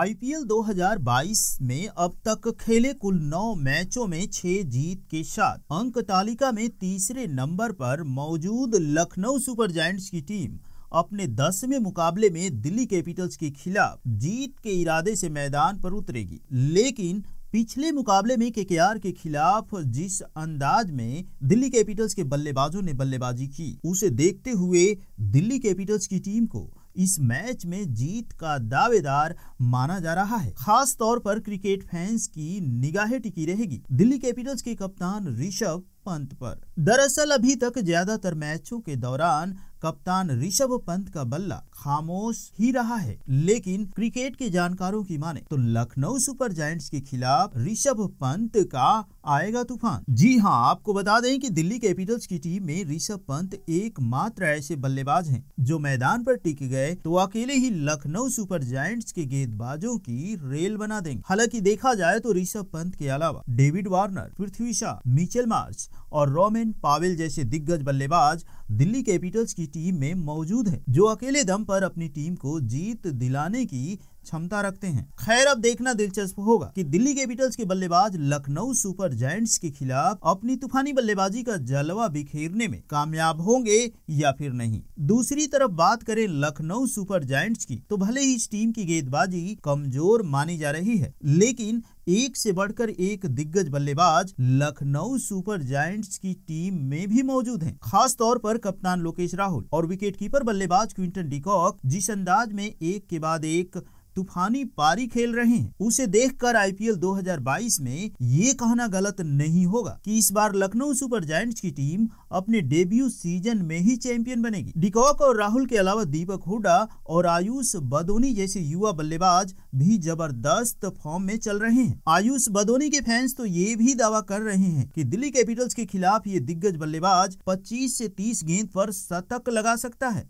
IPL 2022 में अब तक खेले कुल नौ मैचों में छह जीत के साथ अंक तालिका में तीसरे नंबर पर मौजूद लखनऊ सुपर जायंट्स की टीम अपने दसवें मुकाबले में दिल्ली कैपिटल्स के खिलाफ जीत के इरादे से मैदान पर उतरेगी लेकिन पिछले मुकाबले में के के खिलाफ जिस अंदाज में दिल्ली कैपिटल्स के बल्लेबाजों ने बल्लेबाजी की उसे देखते हुए दिल्ली कैपिटल्स की टीम को इस मैच में जीत का दावेदार माना जा रहा है खास तौर पर क्रिकेट फैंस की निगाहें टिकी रहेगी दिल्ली कैपिटल्स के कप्तान ऋषभ पंत पर दरअसल अभी तक ज्यादातर मैचों के दौरान कप्तान ऋषभ पंत का बल्ला खामोश ही रहा है लेकिन क्रिकेट के जानकारों की माने तो लखनऊ सुपर जायंट्स के खिलाफ ऋषभ पंत का आएगा तूफान जी हाँ आपको बता दें कि दिल्ली कैपिटल्स की टीम में ऋषभ पंत एकमात्र ऐसे बल्लेबाज हैं जो मैदान पर टिक गए तो अकेले ही लखनऊ सुपर जायंट्स के गेंदबाजों की रेल बना देंगे हालांकि देखा जाए तो ऋषभ पंत के अलावा David Warner Prithvi Shaw Mitchell Marsh और रोमेन पावेल जैसे दिग्गज बल्लेबाज दिल्ली कैपिटल्स की टीम में मौजूद है जो अकेले दम पर अपनी टीम को जीत दिलाने की क्षमता रखते हैं खैर अब देखना दिलचस्प होगा कि दिल्ली कैपिटल्स के, बल्लेबाज लखनऊ सुपर जायंट्स के खिलाफ अपनी तूफानी बल्लेबाजी का जलवा बिखेरने में कामयाब होंगे या फिर नहीं दूसरी तरफ बात करें लखनऊ सुपर जायंट्स की तो भले ही इस टीम की गेंदबाजी कमजोर मानी जा रही है लेकिन एक से बढ़कर एक दिग्गज बल्लेबाज लखनऊ सुपर जायंट्स की टीम में भी मौजूद हैं। खास तौर पर कप्तान लोकेश राहुल और विकेटकीपर बल्लेबाज क्विंटन डिकॉक जिस अंदाज में एक के बाद एक तूफानी पारी खेल रहे हैं उसे देखकर आईपीएल 2022 में ये कहना गलत नहीं होगा कि इस बार लखनऊ सुपर जायंट्स की टीम अपने डेब्यू सीजन में ही चैंपियन बनेगी डिकॉक और राहुल के अलावा दीपक हुडा और आयुष बदोनी जैसे युवा बल्लेबाज भी जबरदस्त फॉर्म में चल रहे हैं आयुष बदोनी के फैंस तो ये भी दावा कर रहे हैं कि दिल्ली कैपिटल्स के खिलाफ ये दिग्गज बल्लेबाज 25 से 30 गेंद पर शतक लगा सकता है